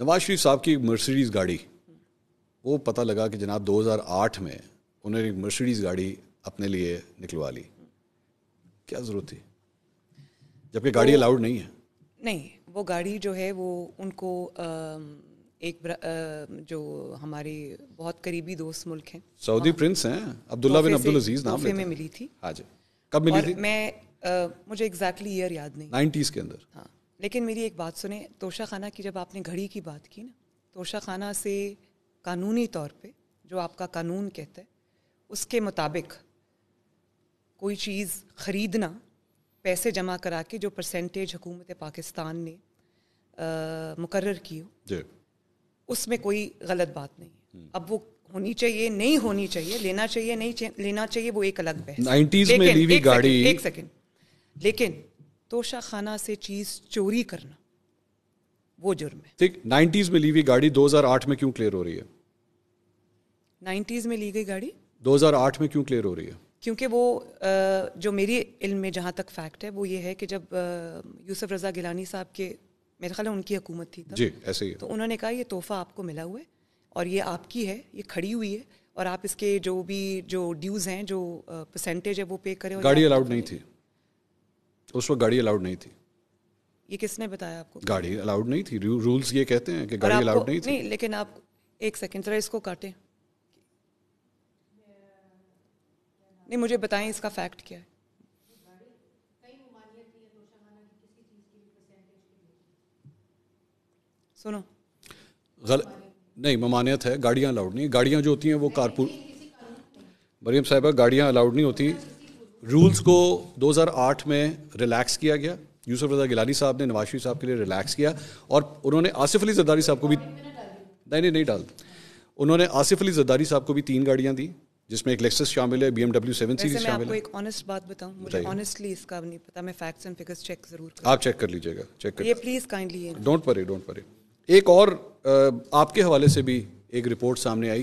नवाज शरीफ साहब की मर्सिडीज़ गाड़ी वो पता लगा कि जनाब 2008 में उन्होंने एक मर्सिडीज़ गाड़ी अपने लिए निकलवा ली क्या ज़रूरत थी जबकि गाड़ी अलाउड नहीं है नहीं वो गाड़ी जो है वो उनको आ, एक आ, जो हमारे बहुत करीबी दोस्त मुल्क हैं सऊदी प्रिंस हैं अब्दुल्ला बिन अब्दुल अजीज नाम में मिली थी हाँ जी कब मिली थी मैं आ, मुझे एग्जैक्टली exactly ईयर याद नहीं नाइन्टीज़ के अंदर हाँ लेकिन मेरी एक बात सुने तोशा खाना की जब आपने घड़ी की बात की ना तोशा खाना से कानूनी तौर पे जो आपका कानून कहता है उसके मुताबिक कोई चीज़ ख़रीदना पैसे जमा करा के जो परसेंटेज हुकूमत पाकिस्तान ने मुकर की हो उसमें कोई गलत बात नहीं है हम्म। अब वो होनी चाहिए नहीं होनी चाहिए लेना चाहिए नहीं चाहिए, लेना चाहिए वो एक अलग बहस नाइन्टीज में ली गाड़ी एक सेकेंड लेकिन तोशा खाना से चीज़ चोरी करना वो जुर्म है ठीक नाइन्टीज में ली हुई गाड़ी 2008 में क्यों क्लियर हो रही है नाइन्टीज में ली गई गाड़ी 2008 में क्यों क्लियर हो रही है क्योंकि वो जो मेरी इल्म में जहाँ तक फैक्ट है वो ये है कि जब यूसुफ रजा गिलानी साहब के मेरे ख्याल उनकी हुकूमत थी जी ऐसे ही तो उन्होंने कहा ये तोहफा आपको मिला हुआ है और ये आपकी है ये खड़ी हुई है और आप इसके जो भी जो ड्यूज़ हैं जो परसेंटेज है वो पे करें गाड़ी अलाउड नहीं थी उस वक्त गाड़ी अलाउड नहीं थी ये किसने बताया आपको गाड़ी अलाउड नहीं थी रूल्स ये कहते हैं कि गाड़ी अलाउड नहीं थी नहीं लेकिन आप एक सेकंड जरा इसको काटें नहीं मुझे बताएं इसका फैक्ट क्या है सुनो गल नहीं ममानियत है गाड़ियाँ अलाउड नहीं गाड़ियां जो होती हैं वो कारपुर मरियम साहिबा गाड़ियां अलाउड नहीं होती रूल्स को 2008 में रिलैक्स किया गया यूसुफ रजा गिलानी साहब ने नवाज शरीफ साहब के लिए रिलैक्स किया और उन्होंने आसिफ अली जरदारी साहब को भी नहीं नहीं डाल उन्होंने आसिफ अली जरदारी साहब को भी तीन गाड़ियाँ दी जिसमें एक लेक्सस शामिल है बी एमडब्ल्यू सेवन सीरीज शामिल है एक ऑनेस्ट बात बताऊं मुझे ऑनेस्टली इसका नहीं पता मैं फैक्ट्स एंड फिगर्स चेक जरूर कर आप चेक कर लीजिएगा चेक कर ये please kindly don't worry don't worry एक और आपके हवाले से भी एक रिपोर्ट सामने आई